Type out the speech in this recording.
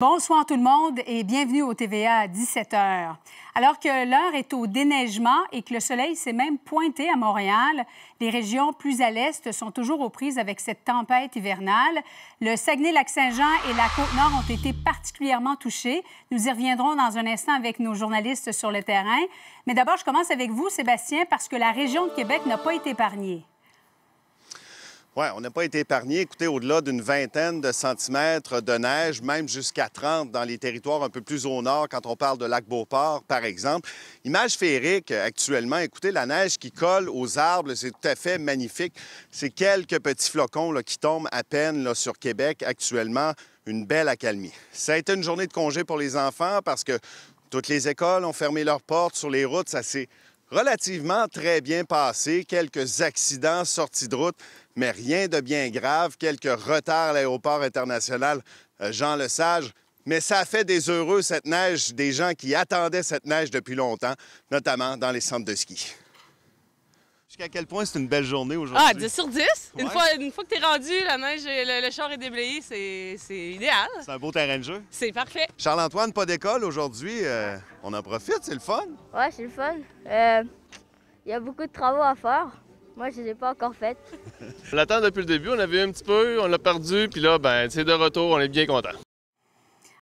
Bonsoir tout le monde et bienvenue au TVA à 17h. Alors que l'heure est au déneigement et que le soleil s'est même pointé à Montréal, les régions plus à l'est sont toujours aux prises avec cette tempête hivernale. Le Saguenay-Lac-Saint-Jean et la Côte-Nord ont été particulièrement touchés. Nous y reviendrons dans un instant avec nos journalistes sur le terrain. Mais d'abord, je commence avec vous, Sébastien, parce que la région de Québec n'a pas été épargnée. Oui, on n'a pas été épargné. Écoutez, au-delà d'une vingtaine de centimètres de neige, même jusqu'à 30 dans les territoires un peu plus au nord, quand on parle de Lac-Beauport, par exemple. Image féerique euh, actuellement. Écoutez, la neige qui colle aux arbres, c'est tout à fait magnifique. C'est quelques petits flocons là, qui tombent à peine là, sur Québec actuellement. Une belle accalmie. Ça a été une journée de congé pour les enfants parce que toutes les écoles ont fermé leurs portes sur les routes. Ça c'est relativement très bien passé, quelques accidents sortis de route, mais rien de bien grave, quelques retards à l'aéroport international euh, Jean Lesage. Mais ça a fait des heureux, cette neige, des gens qui attendaient cette neige depuis longtemps, notamment dans les centres de ski. Jusqu'à quel point c'est une belle journée aujourd'hui? Ah, 10 sur 10. Une, fois, une fois que t'es rendu, la neige, le, le char est déblayé, c'est idéal. C'est un beau terrain de jeu. C'est parfait. Charles-Antoine, pas d'école aujourd'hui. Euh, on en profite, c'est le fun. Ouais, c'est le fun. Euh, il y a beaucoup de travaux à faire. Moi, je ne les pas encore fait. on l'attend depuis le début. On avait un petit peu, on l'a perdu. Puis là, ben, c'est de retour. On est bien content.